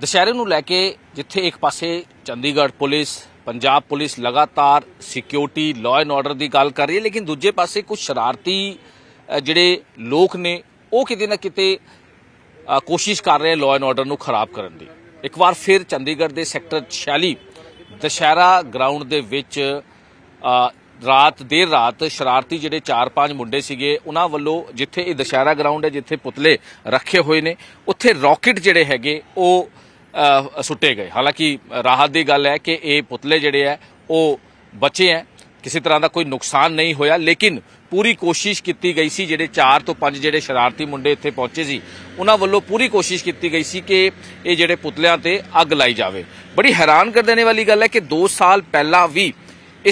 ਦੁਸ਼ਹਿਰੇ ਨੂੰ ਲੈ ਕੇ ਜਿੱਥੇ ਇੱਕ ਪਾਸੇ ਚੰਡੀਗੜ੍ਹ ਪੁਲਿਸ ਪੰਜਾਬ ਪੁਲਿਸ ਲਗਾਤਾਰ ਸਿਕਿਉਰਿਟੀ ਲਾਅ ਐਂਡ ਆਰਡਰ ਦੀ ਗੱਲ ਕਰ ਰਹੀ ਹੈ ਲੇਕਿਨ ਦੂਜੇ ਪਾਸੇ ਕੁਝ ਸ਼ਰਾਰਤੀ ਜਿਹੜੇ ਲੋਕ ਨੇ ਉਹ ਕਿਤੇ ਨਾ ਕਿਤੇ ਕੋਸ਼ਿਸ਼ ਕਰ ਰਹੇ ਲਾਅ ਐਂਡ ਆਰਡਰ ਨੂੰ ਖਰਾਬ ਕਰਨ ਦੀ ਇੱਕ ਵਾਰ ਫਿਰ ਚੰਡੀਗੜ੍ਹ ਦੇ ਸੈਕਟਰ 46 ਦੁਸ਼ਹਿਰਾ ਗਰਾਊਂਡ ਦੇ ਵਿੱਚ ਰਾਤ ਦੇਰ ਰਾਤ ਸ਼ਰਾਰਤੀ ਜਿਹੜੇ 4-5 ਮੁੰਡੇ ਸੀਗੇ ਉਹਨਾਂ ਵੱਲੋਂ ਜਿੱਥੇ ਇਹ ਦੁਸ਼ਹਿਰਾ ਗਰਾਊਂਡ ਹੈ ਜਿੱਥੇ ਪੁਤਲੇ ਰੱਖੇ ਹੋਏ ਨੇ ਉੱਥੇ ਰਾਕਟ ਜਿਹੜੇ ਹੈਗੇ ਉਹ ਸੁੱਟੇ ਗਏ ਹਾਲਾਂਕਿ ਰਾਹਤ ਦੀ ਗੱਲ ਹੈ ਕਿ ਇਹ ਪੁਤਲੇ ਜਿਹੜੇ ਆ ਉਹ ਬਚੇ ਆ ਕਿਸੇ ਤਰ੍ਹਾਂ ਦਾ ਕੋਈ ਨੁਕਸਾਨ ਨਹੀਂ ਹੋਇਆ ਲੇਕਿਨ ਪੂਰੀ ਕੋਸ਼ਿਸ਼ ਕੀਤੀ ਗਈ ਸੀ ਜਿਹੜੇ 4 ਤੋਂ 5 ਜਿਹੜੇ ਸ਼ਰਾਰਤੀ ਮੁੰਡੇ ਇੱਥੇ ਪਹੁੰਚੇ ਸੀ ਉਹਨਾਂ ਵੱਲੋਂ ਪੂਰੀ ਕੋਸ਼ਿਸ਼ ਕੀਤੀ ਗਈ ਸੀ ਕਿ ਇਹ ਜਿਹੜੇ ਪੁਤਲਿਆਂ ਤੇ ਅੱਗ ਲਾਈ ਜਾਵੇ ਬੜੀ ਹੈਰਾਨ ਕਰ ਦੇਣੇ ਵਾਲੀ ਗੱਲ ਹੈ ਕਿ 2 ਸਾਲ ਪਹਿਲਾਂ ਵੀ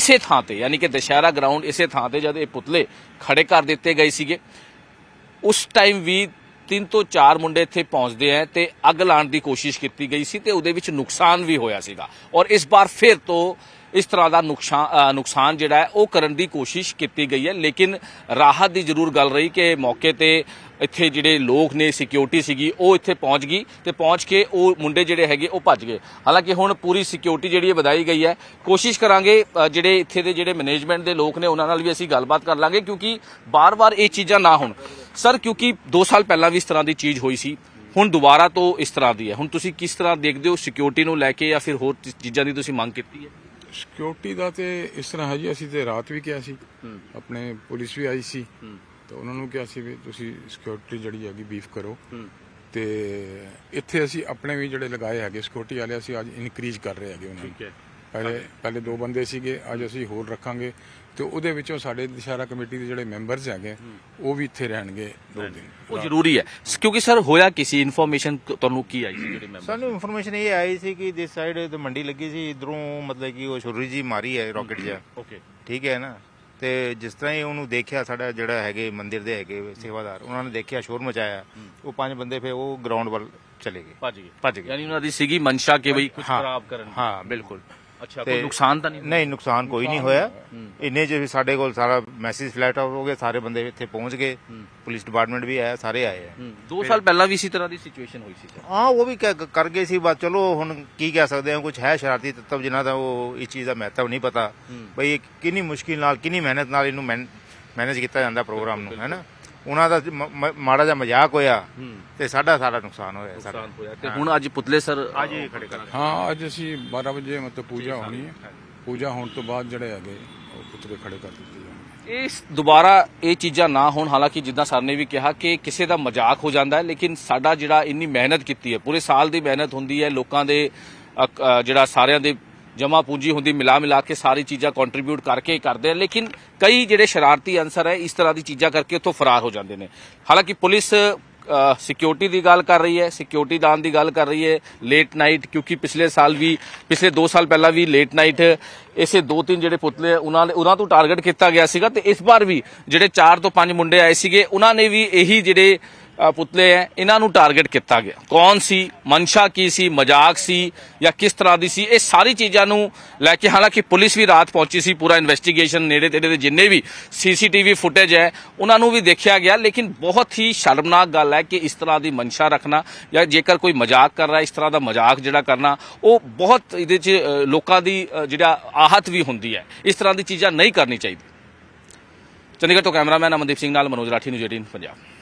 ਇਸੇ ਥਾਂ ਤੇ ਯਾਨੀ ਕਿ ਦਸ਼ਹਿਰਾ ਗਰਾਊਂਡ ਇਸੇ ਥਾਂ ਤੇ ਜਦ ਇਹ ਪੁਤਲੇ ਖੜੇ ਕਰ ਦਿੱਤੇ ਗਏ ਸੀਗੇ ਉਸ ਟਾਈਮ ਵੀ ਤਿੰਨ ਤੋਂ ਚਾਰ ਮੁੰਡੇ ਇੱਥੇ ਪਹੁੰਚਦੇ ਆ ਤੇ ਅੱਗ ਲਾਣ ਦੀ ਕੋਸ਼ਿਸ਼ ਕੀਤੀ ਗਈ ਸੀ ਤੇ ਉਹਦੇ ਵਿੱਚ ਨੁਕਸਾਨ ਵੀ ਹੋਇਆ ਸੀਗਾ ਔਰ ਇਸ ਵਾਰ ਫਿਰ ਤੋਂ ਇਸ ਤਰ੍ਹਾਂ ਦਾ ਨੁਕਸਾਨ ਨੁਕਸਾਨ ਜਿਹੜਾ ਹੈ ਉਹ ਕਰਨ ਦੀ ਕੋਸ਼ਿਸ਼ ਕੀਤੀ ਗਈ ਹੈ ਲੇਕਿਨ ਰਾਹਤ ਦੀ ਜ਼ਰੂਰ ਗੱਲ ਰਹੀ ਕਿ ਮੌਕੇ ਤੇ ਇੱਥੇ ਜਿਹੜੇ ਲੋਕ ਨੇ ਸਿਕਿਉਰਿਟੀ ਸੀਗੀ ਉਹ ਇੱਥੇ ਪਹੁੰਚ ਗਈ ਤੇ ਪਹੁੰਚ ਕੇ ਉਹ ਮੁੰਡੇ ਜਿਹੜੇ ਹੈਗੇ ਉਹ ਭੱਜ ਗਏ ਹਾਲਾਂਕਿ ਹੁਣ ਪੂਰੀ ਸਿਕਿਉਰਿਟੀ ਜਿਹੜੀ ਵਧਾਈ ਗਈ ਹੈ ਕੋਸ਼ਿਸ਼ ਕਰਾਂਗੇ ਜਿਹੜੇ ਇੱਥੇ ਦੇ ਜਿਹੜੇ ਮੈਨੇਜਮੈਂਟ ਦੇ ਲੋਕ ਨੇ ਉਹਨਾਂ ਨਾਲ ਵੀ ਅਸੀਂ ਗੱਲਬਾਤ ਕਰ ਲਾਂਗੇ ਕਿਉਂਕਿ ਬਾਰ-ਬਾਰ ਇਹ ਚੀਜ਼ਾਂ ਨਾ ਹੋਣ ਸਰ ਕਿਉਂਕਿ 2 ਸਾਲ ਪਹਿਲਾਂ ਵੀ ਇਸ ਤਰ੍ਹਾਂ ਦੀ ਚੀਜ਼ ਹੋਈ ਸੀ ਹੁਣ ਦੁਬਾਰਾ ਤੋਂ ਇਸ ਤਰ੍ਹਾਂ ਦੀ ਹੈ ਹੁਣ ਤੁਸੀਂ ਕਿਸ ਤਰ੍ਹਾਂ ਦੇਖਦੇ ਹੋ ਸਿਕਿਉਰਿਟੀ ਨੂੰ ਲੈ ਕੇ ਜਾਂ ਫਿਰ ਹੋਰ ਚੀਜ਼ਾਂ ਦੀ ਤੁਸੀਂ ਮੰਗ ਕੀਤੀ ਹੈ ਸਿਕਿਉਰਿਟੀ ਦਾ ਤੇ ਇਸ ਤਰ੍ਹਾਂ ਹੈ ਜੀ ਅਸੀਂ ਤੇ ਰਾਤ ਵੀ ਕਿਹਾ ਸੀ ਆਪਣੇ ਪੁਲਿਸ ਵੀ ਆਈ ਸੀ ਤਾਂ ਉਹਨਾਂ ਨੂੰ ਕਿਹਾ ਸੀ ਵੀ ਤੁਸੀਂ ਸਿਕਿਉਰਿਟੀ ਜਿਹੜੀ ਹੈਗੀ ਬੀਫ ਕਰੋ ਤੇ ਇੱਥੇ ਅਸੀਂ ਆਪਣੇ ਵੀ ਜਿਹੜੇ ਲਗਾਏ ਹੈਗੇ ਸਿਕਿਉਰਿਟੀ ਵਾਲੇ ਅਸੀਂ ਅੱਜ ਇਨਕਰੀਜ਼ ਕਰ ਰਹੇ ਹੈਗੇ ਉਹਨਾਂ ਠੀਕ ਹੈ ਪਹਿਲੇ ਪਹਿਲੇ ਦੋ ਬੰਦੇ ਸੀਗੇ ਅੱਜ ਅਸੀਂ ਹੋਰ ਰੱਖਾਂਗੇ ਤੇ ਉਹਦੇ ਵਿੱਚੋਂ ਸਾਡੇ ਦਿਸ਼ਾਰਾ ਕਮੇਟੀ ਦੇ ਜਿਹੜੇ ਮੈਂਬਰਸ ਹੈਗੇ ਉਹ ਵੀ ਇੱਥੇ ਰਹਿਣਗੇ ਦੋ ਦਿਨ ਉਹ ਜ਼ਰੂਰੀ ਹੈ ਕਿਉਂਕਿ ਸਰ ਹੋਇਆ ਕਿਸੇ ਇਨਫੋਰਮੇਸ਼ਨ ਤੁਹਾਨੂੰ ਕੀ ਆਈ ਸੀ ਜਿਹੜੇ ਮੈਂਬਰ ਸਾਨੂੰ ਇਨਫੋਰਮੇਸ਼ਨ ਇਹ ਆਈ ਸੀ ਕਿ ਦਿਸ ਸਾਈਡ ਤੇ ਮੰਡੀ ਲੱਗੀ ਸੀ ਇਧਰੋਂ ਮਤਲਬ ਕਿ ਉਹ ਸ਼ੁਰੂ ਜੀ ਮਾਰੀ ਹੈ ਰਾਕਟ ਜਿਹਾ ਓਕੇ ਠੀਕ ਹੈ ਨਾ ਤੇ ਜਿਸ ਤਰ੍ਹਾਂ ਹੀ ਉਹਨੂੰ ਦੇਖਿਆ ਸਾਡਾ ਜਿਹੜਾ ਹੈਗੇ ਮੰਦਿਰ ਦੇ ਹੈਗੇ ਸੇਵਾਦਾਰ ਉਹਨਾਂ ਨੇ ਦੇਖਿਆ ਸ਼ੋਰ ਮਚਾਇਆ ਉਹ ਪੰਜ ਬੰਦੇ ਫੇ ਉਹ ਗਰਾਊਂਡ ਵੱਲ ਚਲੇ ਗਏ ਭੱਜ ਗਏ ਭੱਜ ਗਏ ਯਾਨੀ ਉਹਨਾਂ ਦੀ ਸੀਗੀ ਮਨਸ਼ਾ ਕਿ ਬਈ ਕੁਝ ਖਰਾਬ ਕਰਨ ਹਾਂ ਬਿਲਕੁਲ ਅੱਛਾ ਕੋਈ ਨੁਕਸਾਨ ਤਾਂ ਨਹੀਂ ਨਹੀਂ ਨੁਕਸਾਨ ਕੋਈ ਨਹੀਂ ਹੋਇਆ ਇੰਨੇ ਜੇ ਸਾਡੇ ਕੋਲ ਸਾਰਾ ਮੈਸੇਜ ਫਲੈਟ ਆਊਟ ਹੋ ਗਿਆ ਸਾਰੇ ਬੰਦੇ ਇੱਥੇ ਪਹੁੰਚ ਗਏ ਪੁਲਿਸ ਡਿਪਾਰਟਮੈਂਟ ਵੀ ਆਇਆ ਸਾਰੇ ਆਏ ਆ 2 ਸਾਲ ਪਹਿਲਾਂ ਵੀ ਇਸੇ ਤਰ੍ਹਾਂ ਦੀ ਸਿਚੁਏਸ਼ਨ ਹੋਈ ਸੀ ਹਾਂ ਉਹ ਵੀ ਕਰ ਗਏ ਸੀ ਬਸ ਚਲੋ ਹੁਣ ਕੀ ਕਹਿ ਸਕਦੇ ਹਾਂ ਕੁਝ ਹੈ ਸ਼ਰਾਰਤੀ ਤੱਤਵ ਜਿਨ੍ਹਾਂ ਦਾ ਉਹ ਇਸ ਚੀਜ਼ ਦਾ ਮਹੱਤਵ ਨਹੀਂ ਪਤਾ ਬਈ ਕਿੰਨੀ ਮੁਸ਼ਕਿਲ ਨਾਲ ਕਿੰਨੀ ਮਿਹਨਤ ਨਾਲ ਇਹਨੂੰ ਮੈਨੇਜ ਕੀਤਾ ਜਾਂਦਾ ਪ੍ਰੋਗਰਾਮ ਨੂੰ ਹੈਨਾ ਉਹਨਾਂ ਦਾ ਮਾੜਾ ਜਿਹਾ ਮਜ਼ਾਕ ਹੋਇਆ ਤੇ ਸਾਡਾ ਸਾਰਾ ਨੁਕਸਾਨ ਹੋਇਆ ਸਾਡਾ ਨੁਕਸਾਨ ਹੋਇਆ ਤੇ ਹੁਣ ਅੱਜ ਪੁਤਲੇ ਸਰ ਅੱਜ ਹੀ ਖੜੇ ਕਰ ਹਾਂ ਅੱਜ ਅਸੀਂ 12 ਵਜੇ ਮਤਲਬ ਪੂਜਾ ਹੋਣੀ ਹੈ ਪੂਜਾ ਹੋਣ ਤੋਂ ਬਾਅਦ ਜਿਹੜੇ ਹੈਗੇ ਉਹ ਪੁਤਲੇ ਖੜੇ ਕਰ ਦਿੱਤੇ ਇਸ ਦੁਬਾਰਾ ਇਹ ਚੀਜ਼ਾਂ ਨਾ ਹੋਣ ਹਾਲਾਂਕਿ ਜਿੱਦਾਂ ਸਰ ਨੇ ਵੀ ਕਿਹਾ ਕਿ ਕਿਸੇ ਦਾ ਮਜ਼ਾਕ ਹੋ ਜਾਂਦਾ ਹੈ ਲੇਕਿਨ ਸਾਡਾ ਜਿਹੜਾ ਇੰਨੀ ਮਿਹਨਤ ਕੀਤੀ ਹੈ ਪੂਰੇ ਸਾਲ ਦੀ ਮਿਹਨਤ ਹੁੰਦੀ ਹੈ ਲੋਕਾਂ ਦੇ ਜਿਹੜਾ ਸਾਰਿਆਂ ਦੇ ਜਮਾ ਪੂੰਜੀ ਹੁੰਦੀ ਮਿਲਾ ਮਿਲਾ ਕੇ ਸਾਰੀ ਚੀਜ਼ਾਂ ਕੰਟਰੀਬਿਊਟ ਕਰਕੇ ਕਰਦੇ ਆ ਲੇਕਿਨ ਕਈ ਜਿਹੜੇ ਸ਼ਰਾਰਤੀ ਅੰਸਰ ਹੈ ਇਸ ਤਰ੍ਹਾਂ ਦੀ ਚੀਜ਼ਾਂ ਕਰਕੇ ਉੱਥੋਂ ਫਰਾਰ ਹੋ ਜਾਂਦੇ ਨੇ ਹਾਲਾਂਕਿ ਪੁਲਿਸ ਸਿਕਿਉਰਿਟੀ ਦੀ ਗੱਲ ਕਰ ਰਹੀ ਹੈ ਸਿਕਿਉਰਿਟੀ ਦਾਨ ਦੀ ਗੱਲ ਕਰ ਰਹੀ ਹੈ ਲੇਟ ਨਾਈਟ ਕਿਉਂਕਿ ਪਿਛਲੇ ਸਾਲ ਵੀ ਪਿਛਲੇ 2 ਸਾਲ ਪਹਿਲਾਂ ਵੀ ਲੇਟ ਨਾਈਟ ਇਸੇ ਦੋ ਤਿੰਨ ਜਿਹੜੇ ਪੁਤਲੇ ਉਹਨਾਂ ਨੇ ਉਹਨਾਂ ਤੋਂ ਟਾਰਗੇਟ ਕੀਤਾ ਗਿਆ ਸੀਗਾ ਤੇ ਇਸ ਵਾਰ ਵੀ ਜਿਹੜੇ 4 ਤੋਂ 5 ਮੁੰਡੇ ਆਏ ਸੀਗੇ ਉਹਨਾਂ ਨੇ ਵੀ ਇਹੀ ਜਿਹੜੇ ਪੁਤਲੇ ਹੈ ਇਹਨਾਂ ਨੂੰ ਟਾਰਗੇਟ ਕੀਤਾ ਗਿਆ ਕੌਣ ਸੀ ਮਨਸ਼ਾ ਕੀ ਸੀ ਮਜ਼ਾਕ ਸੀ ਜਾਂ ਕਿਸ ਤਰ੍ਹਾਂ ਦੀ ਸੀ ਇਹ ਸਾਰੀ ਚੀਜ਼ਾਂ ਨੂੰ ਲੈ ਕੇ ਹਾਲਾਂਕਿ ਪੁਲਿਸ ਵੀ ਰਾਤ ਪਹੁੰਚੀ ਸੀ ਪੂਰਾ ਇਨਵੈਸਟੀਗੇਸ਼ਨ ਨੇੜੇ ਤੇੜੇ ਦੇ ਜਿੰਨੇ ਵੀ ਸੀਸੀਟੀਵੀ ਫੁਟੇਜ ਹੈ ਉਹਨਾਂ ਨੂੰ ਵੀ ਦੇਖਿਆ ਗਿਆ ਲੇਕਿਨ ਬਹੁਤ ਹੀ ਸ਼ਰਮਨਾਕ ਗੱਲ ਹੈ ਕਿ ਇਸ ਤਰ੍ਹਾਂ ਦੀ ਮਨਸ਼ਾ ਰੱਖਣਾ ਜਾਂ ਜੇਕਰ ਕੋਈ ਮਜ਼ਾਕ ਕਰ ਰਿਹਾ ਇਸ ਤਰ੍ਹਾਂ ਦਾ ਮਜ਼ਾਕ ਜਿਹੜਾ ਕਰਨਾ ਉਹ ਬਹੁਤ ਇਹਦੇ 'ਚ ਲੋਕਾਂ ਦੀ ਜਿਹੜਾ ਆਹਤ ਵੀ ਹੁੰਦੀ ਹੈ ਇਸ ਤਰ੍ਹਾਂ ਦੀ ਚੀਜ਼ਾਂ ਨਹੀਂ ਕਰਨੀ ਚਾਹੀਦੀ ਚੰਡੀਗੜ੍ਹ ਤੋਂ ਕੈਮਰਾਮੈਨ ਅਮਨਦੀਪ ਸਿੰਘ ਨਾਲ ਮਨੋਜ ਰਾਠੀ ਨੂੰ ਜੇਟੀਨ ਪੰਜਾਬ